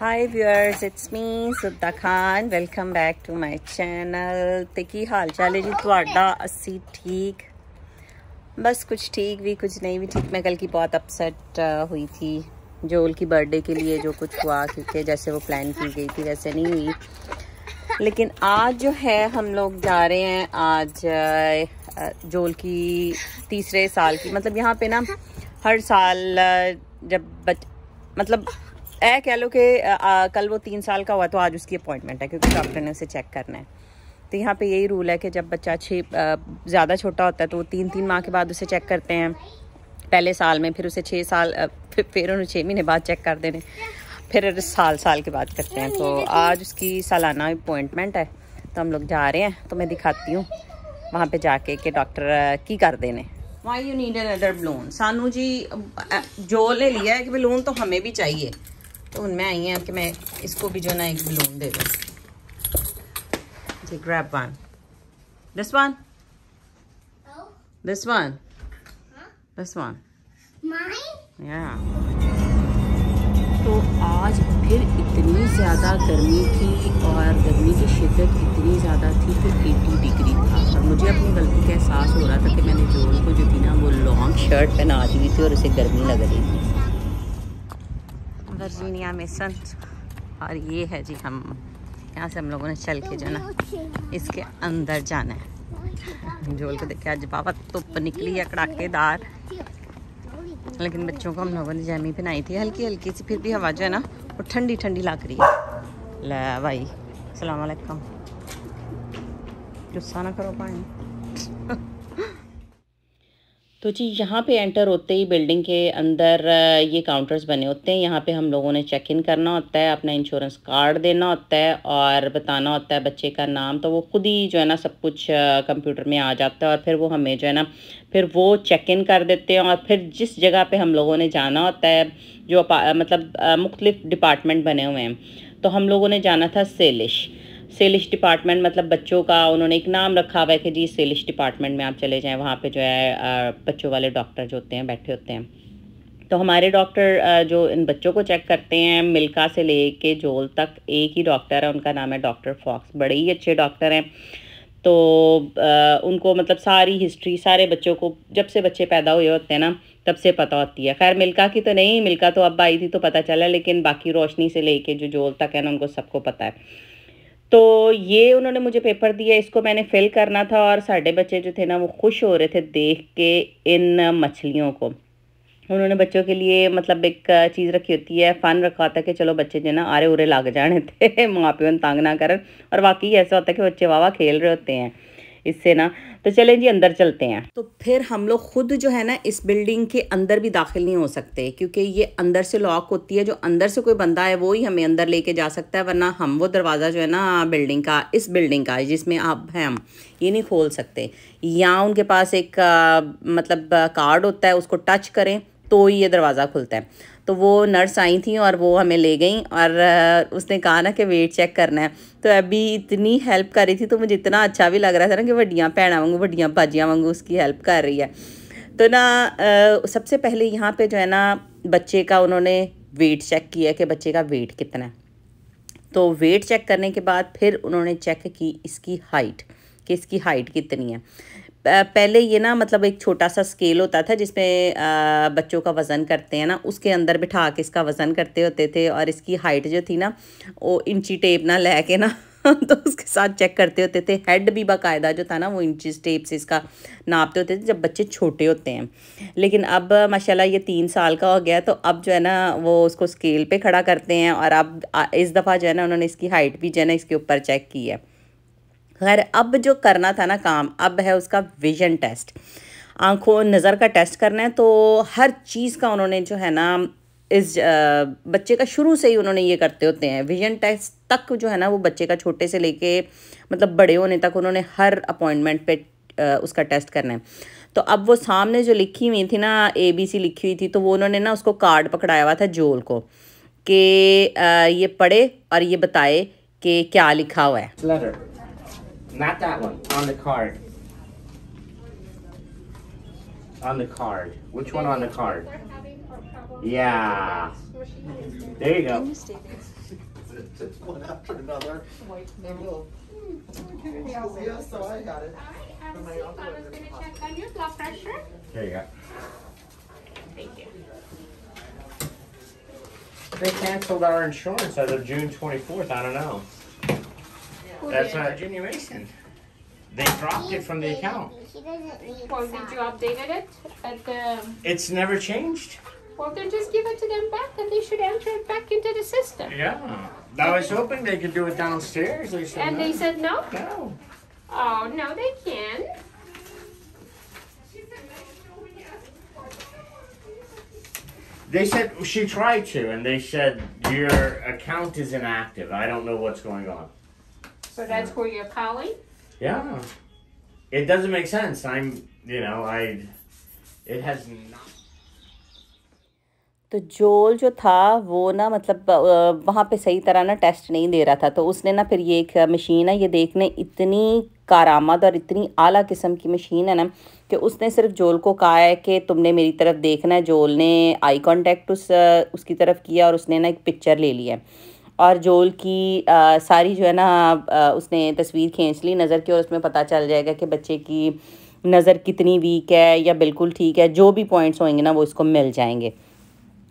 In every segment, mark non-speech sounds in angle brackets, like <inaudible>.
Hi viewers, it's me Sudda Khan. Welcome back to my channel. तो की हाल चाल है जी थोड़ा असी ठीक बस कुछ ठीक भी कुछ नहीं भी ठीक मैं कल की बहुत अपसेट हुई थी जो उनकी बर्थडे के लिए जो कुछ हुआ क्योंकि जैसे वो प्लान की गई थी वैसे नहीं हुई लेकिन आज जो है हम लोग जा रहे हैं आज जोल की तीसरे साल की मतलब यहाँ पे ना हर साल जब बच मतलब ए कह लो कि कल वो तीन साल का हुआ तो आज उसकी अपॉइंटमेंट है क्योंकि डॉक्टर ने उसे चेक करना है तो यहाँ पे यही रूल है कि जब बच्चा छः ज़्यादा छोटा होता है तो वो तीन तीन माह के बाद उसे चेक करते हैं पहले साल में फिर उसे छः साल फिर फिर उन्हें छः महीने बाद चेक कर देने फिर साल साल के बाद करते हैं तो आज उसकी सालाना अपॉइंटमेंट है तो हम लोग जा रहे हैं तो मैं दिखाती हूँ वहाँ पे जाके कि डॉक्टर की कर देने why you need other balloon सानू जी जो ले लिया है कि बलून तो हमें भी चाहिए तो उनमें आई हैं कि मैं इसको भी जो ना एक बलून दे दूँ जी grab one this one this one this one या तो आज फिर इतनी ज़्यादा गर्मी थी और गर्मी की शिद्दत इतनी ज़्यादा थी कि एटी डिग्री था और मुझे अपनी गलती का एहसास हो रहा था कि मैंने जोन को जो थी ना वो लॉन्ग शर्ट पहना दी थी और उसे गर्मी लग रही थी वर्जीनिया में सन और ये है जी हम यहाँ से हम लोगों ने चल के जाना इसके अंदर जाना है झोल को देखे आज बाबा धुप निकली है कड़ाकेदार लेकिन बच्चों को हम लोगों ने जैमी पहनाई थी हल्की हल्की सी फिर भी हवा जो है ना वो ठंडी ठंडी लाग रही है ले भाई अलकुम गुस्सा ना करो पानी तो जी यहाँ पे एंटर होते ही बिल्डिंग के अंदर ये काउंटर्स बने होते हैं यहाँ पे हम लोगों ने चेक इन करना होता है अपना इंश्योरेंस कार्ड देना होता है और बताना होता है बच्चे का नाम तो वो खुद ही जो है ना सब कुछ कंप्यूटर में आ जाता है और फिर वो हमें जो है ना फिर वो चेक इन कर देते हैं और फिर जिस जगह पर हम लोगों ने जाना होता है जो मतलब मुख्तलिफ़ डिपार्टमेंट बने हुए हैं तो हम लोगों ने जाना था सेलिश सेलिश डिपार्टमेंट मतलब बच्चों का उन्होंने एक नाम रखा हुआ है कि जी सेलिश डिपार्टमेंट में आप चले जाएं वहाँ पे जो है बच्चों वाले डॉक्टर जो होते हैं बैठे होते हैं तो हमारे डॉक्टर जो इन बच्चों को चेक करते हैं मिल्का से ले के जोल तक एक ही डॉक्टर है उनका नाम है डॉक्टर फॉक्स बड़े ही अच्छे डॉक्टर हैं तो उनको मतलब सारी हिस्ट्री सारे बच्चों को जब से बच्चे पैदा हुए होते हैं ना तब से पता होती है खैर मिल्का की तो नहीं मिल्का तो अब आई थी तो पता चला लेकिन बाकी रोशनी से लेके जो जोल तक है ना उनको सबको पता है तो ये उन्होंने मुझे पेपर दिया इसको मैंने फिल करना था और साढ़े बच्चे जो थे ना वो खुश हो रहे थे देख के इन मछलियों को उन्होंने बच्चों के लिए मतलब एक चीज़ रखी होती है फ़न रखा होता है कि चलो बच्चे जो ना आरे उरे लग जाने थे <laughs> माँ प्यो तंग ना करें और वाकई ऐसा होता है कि बच्चे वाह खेल रहे होते हैं इससे ना तो चलें जी अंदर चलते हैं तो फिर हम लोग खुद जो है ना इस बिल्डिंग के अंदर भी दाखिल नहीं हो सकते क्योंकि ये अंदर से लॉक होती है जो अंदर से कोई बंदा है वो ही हमें अंदर लेके जा सकता है वरना हम वो दरवाज़ा जो है ना बिल्डिंग का इस बिल्डिंग का जिसमें आप हैं हम ये नहीं खोल सकते या उनके पास एक मतलब कार्ड होता है उसको टच करें तो ही ये दरवाज़ा खुलता है तो वो नर्स आई थी और वो हमें ले गई और उसने कहा ना कि वेट चेक करना है तो अभी इतनी हेल्प कर रही थी तो मुझे इतना अच्छा भी लग रहा था ना कि वड्डियाँ भैन वांगू वड्डियाँ भाजियाँ वांगू उसकी हेल्प कर रही है तो ना सबसे पहले यहाँ पे जो है ना बच्चे का उन्होंने वेट चेक किया कि बच्चे का वेट कितना है तो वेट चेक करने के बाद फिर उन्होंने चेक की इसकी हाइट कि इसकी हाइट कितनी है पहले ये ना मतलब एक छोटा सा स्केल होता था जिसमें बच्चों का वज़न करते हैं ना उसके अंदर बिठा के इसका वज़न करते होते थे और इसकी हाइट जो थी ना वो इंची टेप ना ले के ना <laughs> तो उसके साथ चेक करते होते थे हेड भी बाकायदा जो था ना वो इंची टेप से इसका नापते होते थे जब बच्चे छोटे होते हैं लेकिन अब माशाल्लाह ये तीन साल का हो गया तो अब जो है ना वो उसको स्केल पे खड़ा करते हैं और अब इस दफ़ा जो है ना उन्होंने इसकी हाइट भी जो है ना इसके ऊपर चेक की है खैर अब जो करना था ना काम अब है उसका विजन टेस्ट आँखों नज़र का टेस्ट करना है तो हर चीज़ का उन्होंने जो है ना इस बच्चे का शुरू से ही उन्होंने ये करते होते हैं विजन टेस्ट तक जो है ना वो बच्चे का छोटे से लेके मतलब बड़े होने तक उन्होंने हर अपॉइंटमेंट पे उसका टेस्ट करना है तो अब वो सामने जो लिखी हुई थी ना ए बी सी लिखी हुई थी तो वो उन्होंने ना उसको कार्ड पकड़ाया हुआ था जोल को कि ये पढ़े और ये बताए कि क्या लिखा हुआ है Not that one, on the card. On the card. Which one on the card? Yeah. There you go. one after another. Yeah, so I got it. I was going to check on your blood pressure. There you go. Thank you. They canceled our insurance as of June 24th. I don't know. That's not generation. They dropped it from the account. Well, did you updated it at the, um, It's never changed. well, then just give it to them back and they should enter it back into the system. Yeah. I was hoping they could do it downstairs. They said And they said no? no. Oh, no, they can. They said she tried to, and they said your account is inactive. I don't know what's going on. So that's where you're calling? Yeah. It doesn't make sense. I'm, you know, I. It has not. तो जोल जो था वो ना मतलब वहाँ पे सही तरह ना टेस्ट नहीं दे रहा था तो उसने ना फिर ये एक मशीन है ये देखने इतनी कारामद और इतनी आला किस्म की मशीन है ना कि उसने सिर्फ जोल को कहा है कि तुमने मेरी तरफ देखना है जोल ने आई कांटेक्ट उस उसकी तरफ किया और उसने ना एक पिक्चर ले लिया है और जोल की आ, सारी जो है ना आ, उसने तस्वीर खींच ली नज़र की और उसमें पता चल जाएगा कि बच्चे की नज़र कितनी वीक है या बिल्कुल ठीक है जो भी पॉइंट्स होंगे ना वो इसको मिल जाएंगे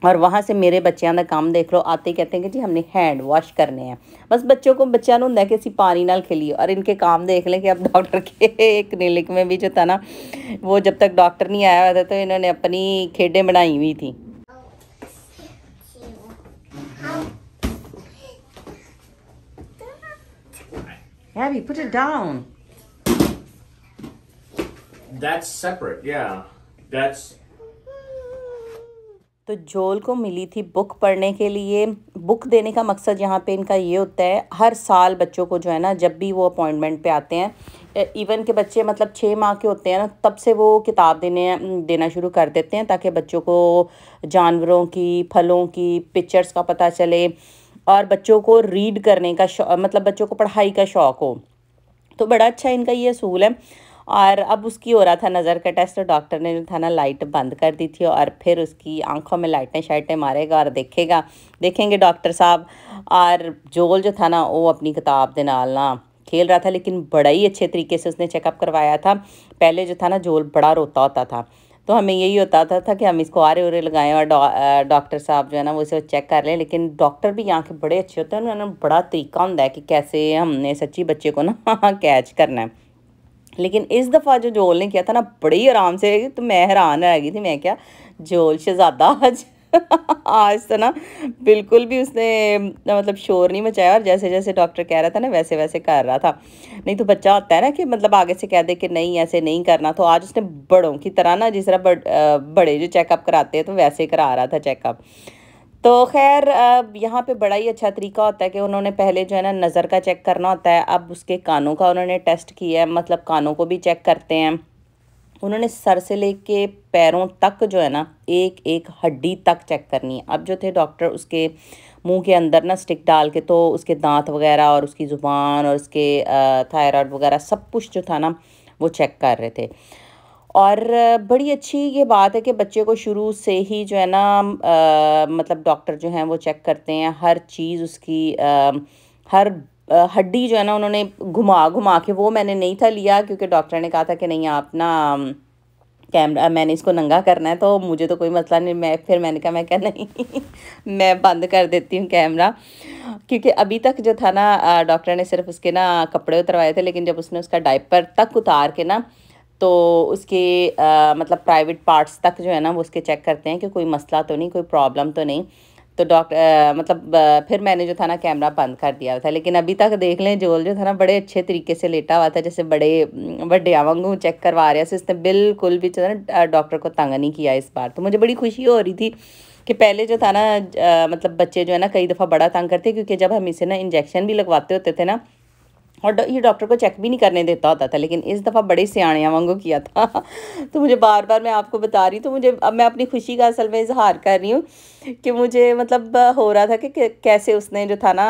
ਔਰ ਵਹਾਂ ਸੇ ਮੇਰੇ ਬੱਚਿਆਂ ਦਾ ਕੰਮ ਦੇਖ ਲਓ ਆਤੇ ਕਹਤੇ ਕਿ ਜੀ ਹਮਨੇ ਹੈਂਡ ਵਾਸ਼ ਕਰਨੇ ਆ ਬਸ ਬੱਚੋਂ ਕੋ ਬੱਚਿਆਂ ਨੂੰ कि ਕਿ पानी नाल खिलिए और इनके काम देख लें कि अब डॉक्टर के <laughs> एक क्लिनिक में भी जो था ना वो जब तक डॉक्टर नहीं आया हुआ था तो इन्होंने अपनी खेडें बनाई हुई थी Abby, put it down. That's separate, yeah. That's तो जोल को मिली थी बुक पढ़ने के लिए बुक देने का मकसद यहाँ पे इनका ये होता है हर साल बच्चों को जो है ना जब भी वो अपॉइंटमेंट पे आते हैं इवन के बच्चे मतलब छः माह के होते हैं ना तब से वो किताब देने देना शुरू कर देते हैं ताकि बच्चों को जानवरों की फलों की पिक्चर्स का पता चले और बच्चों को रीड करने का मतलब बच्चों को पढ़ाई का शौक़ हो तो बड़ा अच्छा इनका ये असूल है और अब उसकी हो रहा था नज़र का टेस्ट तो डॉक्टर ने था ना लाइट बंद कर दी थी और फिर उसकी आंखों में लाइटें शाइटें मारेगा और देखेगा देखेंगे डॉक्टर साहब और जोल जो था ना वो अपनी किताब के नाल ना खेल रहा था लेकिन बड़ा ही अच्छे तरीके से उसने चेकअप करवाया था पहले जो था ना जोल बड़ा रोता होता था तो हमें यही होता था, था कि हम इसको आरे उरे लगाएं और डॉक्टर डौ, साहब जो है ना वो इसे चेक कर लें लेकिन डॉक्टर भी यहाँ के बड़े अच्छे होते हैं उन्होंने बड़ा तरीका होता है कि कैसे हमने सच्ची बच्चे को ना कैच <laughs> करना है लेकिन इस दफ़ा जो जोल ने किया था ना बड़े आराम से तो मैं हैरान रह गई थी मैं क्या जोल शहजादा आज <laughs> आज तो ना बिल्कुल भी उसने मतलब शोर नहीं मचाया और जैसे जैसे डॉक्टर कह रहा था ना वैसे वैसे कर रहा था नहीं तो बच्चा होता है ना कि मतलब आगे से कह दे कि नहीं ऐसे नहीं करना तो आज उसने बड़ों की तरह ना जिस तरह बड़, बड़े जो चेकअप कराते हैं तो वैसे करा रहा था चेकअप तो खैर यहाँ पे बड़ा ही अच्छा तरीका होता है कि उन्होंने पहले जो है ना नज़र का चेक करना होता है अब उसके कानों का उन्होंने टेस्ट किया है मतलब कानों को भी चेक करते हैं उन्होंने सर से लेके पैरों तक जो है ना एक एक हड्डी तक चेक करनी है अब जो थे डॉक्टर उसके मुंह के अंदर ना स्टिक डाल के तो उसके दांत वगैरह और उसकी ज़ुबान और उसके थायराइड वगैरह सब कुछ जो था ना वो चेक कर रहे थे और बड़ी अच्छी ये बात है कि बच्चे को शुरू से ही जो है ना मतलब डॉक्टर जो हैं वो चेक करते हैं हर चीज़ उसकी आ, हर हड्डी जो है ना उन्होंने घुमा घुमा के वो मैंने नहीं था लिया क्योंकि डॉक्टर ने कहा था कि नहीं आप ना कैमरा मैंने इसको नंगा करना है तो मुझे तो कोई मसला नहीं मैं फिर मैंने कहा मैं क्या नहीं <laughs> मैं बंद कर देती हूँ कैमरा क्योंकि अभी तक जो था ना डॉक्टर ने सिर्फ उसके ना कपड़े उतरवाए थे लेकिन जब उसने उसका डाइपर तक उतार के ना तो उसके आ, मतलब प्राइवेट पार्ट्स तक जो है ना वो उसके चेक करते हैं कि कोई मसला तो नहीं कोई प्रॉब्लम तो नहीं तो डॉक्टर मतलब फिर मैंने जो था ना कैमरा बंद कर दिया था लेकिन अभी तक देख लें जोल जो था ना बड़े अच्छे तरीके से लेटा हुआ था जैसे बड़े बड़े वांगू चेक करवा रहे थे इसने बिल्कुल भी जो ना डॉक्टर को तंग नहीं किया इस बार तो मुझे बड़ी खुशी हो रही थी कि पहले जो था ना मतलब बच्चे जो है ना कई दफ़ा बड़ा तंग करते क्योंकि जब हम इसे ना इंजेक्शन भी लगवाते होते थे ना और ये डॉक्टर को चेक भी नहीं करने देता होता था लेकिन इस दफ़ा बड़े सियाणिया वांगो किया था <laughs> तो मुझे बार बार मैं आपको बता रही तो मुझे अब मैं अपनी खुशी का असल में इजहार कर रही हूँ कि मुझे मतलब हो रहा था कि कैसे उसने जो था ना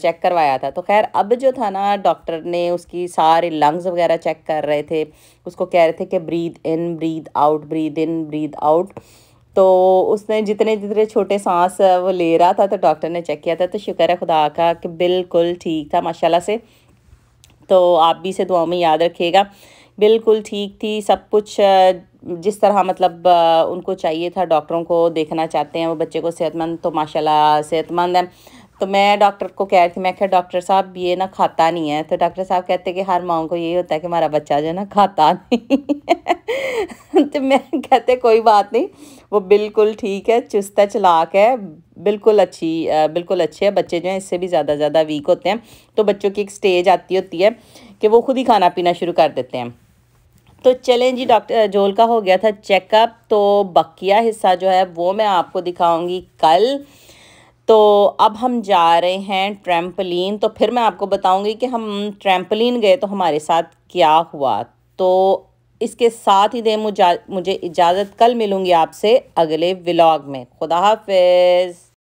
चेक करवाया था तो खैर अब जो था ना डॉक्टर ने उसकी सारे लंग्स वगैरह चेक कर रहे थे उसको कह रहे थे कि breathe in breathe out breathe in breathe out तो उसने जितने जितने छोटे सांस वो ले रहा था तो डॉक्टर ने चेक किया था तो शुक्र है खुदा का कि बिल्कुल ठीक था माशाल्लाह से तो आप भी इसे दुआओं में याद रखिएगा बिल्कुल ठीक थी सब कुछ जिस तरह मतलब उनको चाहिए था डॉक्टरों को देखना चाहते हैं वो बच्चे को सेहतमंद तो माशाल्लाह सेहतमंद है तो मैं डॉक्टर को कह रही थी मैं क्या डॉक्टर साहब ये ना खाता नहीं है तो डॉक्टर साहब कहते कि हर माओ को ये होता है कि हमारा बच्चा जो है ना खाता नहीं <laughs> तो मैं कहते कोई बात नहीं वो बिल्कुल ठीक है चुस्त है चलाक है बिल्कुल अच्छी बिल्कुल अच्छे है बच्चे जो हैं इससे भी ज़्यादा ज़्यादा वीक होते हैं तो बच्चों की एक स्टेज आती होती है कि वो खुद ही खाना पीना शुरू कर देते हैं तो चलें जी डॉक्टर जोल का हो गया था चेकअप तो बकिया हिस्सा जो है वो मैं आपको दिखाऊँगी कल तो अब हम जा रहे हैं ट्रैम्पलिन तो फिर मैं आपको बताऊंगी कि हम ट्रैम्पलिन गए तो हमारे साथ क्या हुआ तो इसके साथ ही दे मुझे इजाज़त कल मिलूंगी आपसे अगले व्लॉग में खुदा हाफिज़